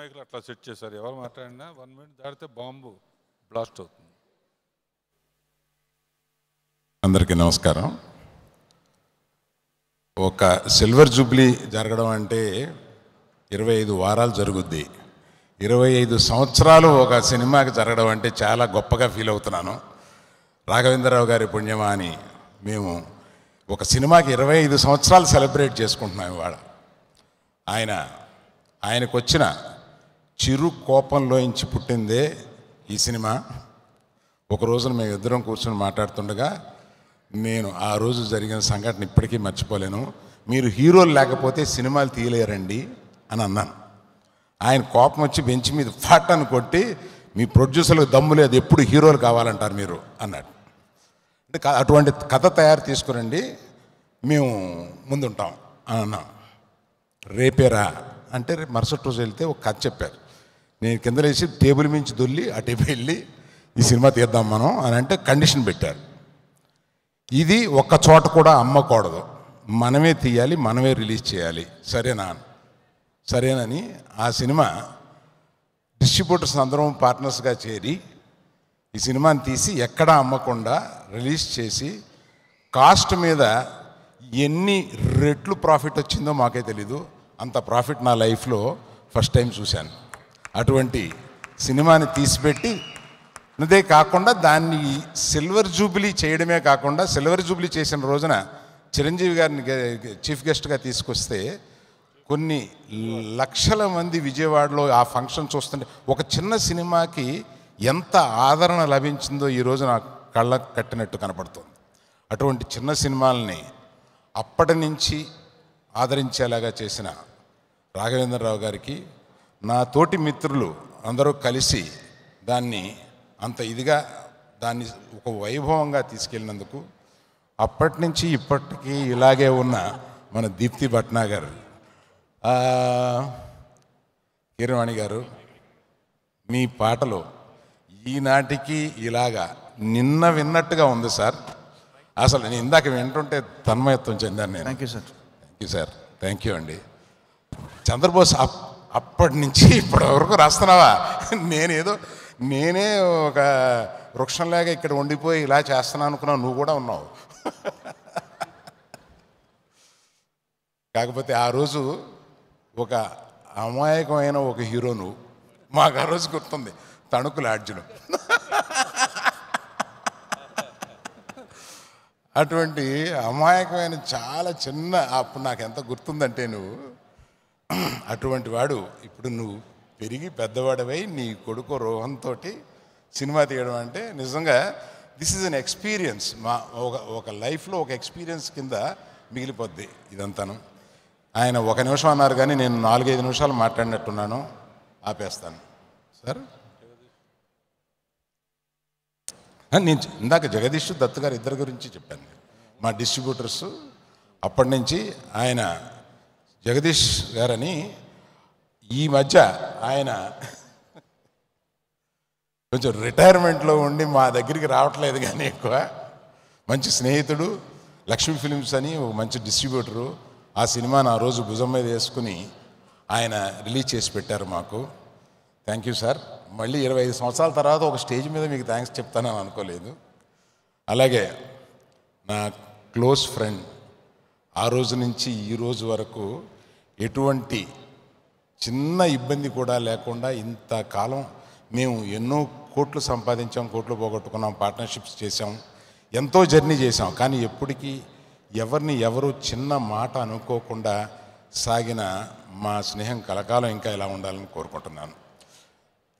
నాయకులు అట్లా సెట్ చేశారు ఎవరు మాట్లాడినా వన్ మినిట్ దాడితే బాంబు బ్లాస్ట్ అవుతుంది అందరికీ నమస్కారం ఒక సిల్వర్ జూబ్లీ జరగడం అంటే ఇరవై ఐదు వారాలు జరుగుద్ది ఇరవై ఐదు సంవత్సరాలు ఒక సినిమాకి జరగడం అంటే చాలా గొప్పగా ఫీల్ అవుతున్నాను రాఘవేంద్రరావు గారి పుణ్యమా అని మేము ఒక సినిమాకి ఇరవై ఐదు సంవత్సరాలు సెలబ్రేట్ చేసుకుంటున్నాం ఇవాళ ఆయన ఆయనకు వచ్చిన చిరు కోపంలోంచి పుట్టిందే ఈ సినిమా ఒక రోజున మేము ఇద్దరం కూర్చొని మాట్లాడుతుండగా నేను ఆ రోజు జరిగిన సంఘటన ఇప్పటికీ మర్చిపోలేను మీరు హీరోలు లేకపోతే సినిమాలు తీయలేరండి అని అన్నాను ఆయన కోపం వచ్చి బెంచ్ మీద ఫట్ అని కొట్టి మీ ప్రొడ్యూసర్లకు దమ్ము లేదు ఎప్పుడు హీరోలు కావాలంటారు మీరు అన్నాడు అంటే అటువంటి కథ తయారు తీసుకురండి మేము ముందుంటాం అని అన్నాం రేపేరా అంటే రేపు మరుసటి రోజు వెళ్తే ఒక కథ చెప్పారు నేను కింద లేచి టేబుల్ మించి దొల్లి అటే వెళ్ళి ఈ సినిమా తీద్దాం మనం అని అంటే కండిషన్ పెట్టారు ఇది ఒక్క చోట కూడా అమ్మకూడదు మనమే తీయాలి మనమే రిలీజ్ చేయాలి సరేనా సరేనని ఆ సినిమా డిస్ట్రిబ్యూటర్స్ అందరం పార్ట్నర్స్గా చేరి ఈ సినిమాని తీసి ఎక్కడా అమ్మకుండా రిలీజ్ చేసి కాస్ట్ మీద ఎన్ని రెట్లు ప్రాఫిట్ వచ్చిందో మాకే తెలీదు అంత ప్రాఫిట్ నా లైఫ్లో ఫస్ట్ టైం చూశాను అటువంటి సినిమాని తీసిపెట్టి అదే కాకుండా దాన్ని సిల్వర్ జూబిలీ చేయడమే కాకుండా సిల్వర్ జూబిలీ చేసిన రోజున చిరంజీవి గారిని చీఫ్ గెస్ట్గా తీసుకొస్తే కొన్ని లక్షల మంది విజయవాడలో ఆ ఫంక్షన్ చూస్తుంటే ఒక చిన్న సినిమాకి ఎంత ఆదరణ లభించిందో ఈరోజు నాకు కళ్ళ కట్టినట్టు కనపడుతుంది అటువంటి చిన్న సినిమాలని అప్పటి నుంచి ఆదరించేలాగా చేసిన రాఘవేంద్రరావు గారికి నా తోటి మిత్రులు అందరూ కలిసి దాన్ని అంత ఇదిగా దాన్ని ఒక వైభవంగా తీసుకెళ్ళినందుకు అప్పటి నుంచి ఇప్పటికీ ఇలాగే ఉన్న మన దీప్తి భట్నాగర్ కిరణవాణి గారు మీ పాటలు ఈనాటికి ఇలాగా నిన్న విన్నట్టుగా ఉంది సార్ అసలు నేను ఇందాక వింటుంటే తన్మయత్వం చెందాను నేను thank you sir thank you sir thank you అండి చంద్రబోస్ అప్పటి నుంచి ఇప్పటి వరకు రాస్తున్నావా నేనేదో నేనే ఒక వృక్షంలాగా ఇక్కడ ఉండిపోయి ఇలా చేస్తున్నాను అనుకున్నావు నువ్వు కూడా ఉన్నావు కాకపోతే ఆ రోజు ఒక అమాయకమైన ఒక హీరో నువ్వు మాకు ఆ రోజు గుర్తుంది తణుకు అర్జును అటువంటి అమాయకమైన చాలా చిన్న అప్పుడు నాకు ఎంత గుర్తుందంటే నువ్వు అటువంటి వాడు ఇప్పుడు నువ్వు పెరిగి పెద్దవాడవై నీ కొడుకు రోహన్తో సినిమా తీయడం అంటే నిజంగా దిస్ ఈజ్ అన్ ఎక్స్పీరియన్స్ మా ఒక ఒక లైఫ్లో ఒక ఎక్స్పీరియన్స్ కింద మిగిలిపోద్ది ఇదంతాను ఆయన ఒక నిమిషం అన్నారు కానీ నేను నాలుగైదు నిమిషాలు మాట్లాడినట్టున్నాను ఆపేస్తాను సార్ నేను ఇందాక జగదీష్ దత్తు గారు ఇద్దరి గురించి చెప్పాను మా డిస్ట్రిబ్యూటర్స్ అప్పటి నుంచి ఆయన జగదీష్ గారని ఈ మధ్య ఆయన కొంచెం రిటైర్మెంట్లో ఉండి మా దగ్గరికి రావట్లేదు కానీ ఎక్కువ మంచి స్నేహితుడు లక్ష్మీ ఫిలిమ్స్ అని ఒక మంచి డిస్ట్రిబ్యూటరు ఆ సినిమాను ఆ రోజు భుజం మీద వేసుకుని ఆయన రిలీజ్ చేసి పెట్టారు మాకు థ్యాంక్ యూ సార్ మళ్ళీ ఇరవై ఐదు సంవత్సరాల తర్వాత ఒక స్టేజ్ మీద మీకు థ్యాంక్స్ చెప్తానని అనుకోలేదు అలాగే నా క్లోజ్ ఫ్రెండ్ ఆ రోజు నుంచి ఈ రోజు వరకు ఎటువంటి చిన్న ఇబ్బంది కూడా లేకుండా ఇంతకాలం మేము ఎన్నో కోట్లు సంపాదించాం కోట్లు పోగొట్టుకున్నాం పార్ట్నర్షిప్స్ చేసాం ఎంతో జర్నీ చేసాం కానీ ఎప్పటికీ ఎవరిని ఎవరు చిన్న మాట అనుకోకుండా సాగిన మా స్నేహం కలకాలం ఇంకా ఇలా ఉండాలని కోరుకుంటున్నాను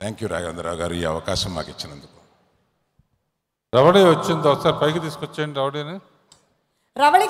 థ్యాంక్ యూ రాఘవేంద్రరావు గారు ఈ అవకాశం మాకు ఇచ్చినందుకు రవడే వచ్చింది ఒకసారి పైకి తీసుకొచ్చేయండి రవడేని రవళి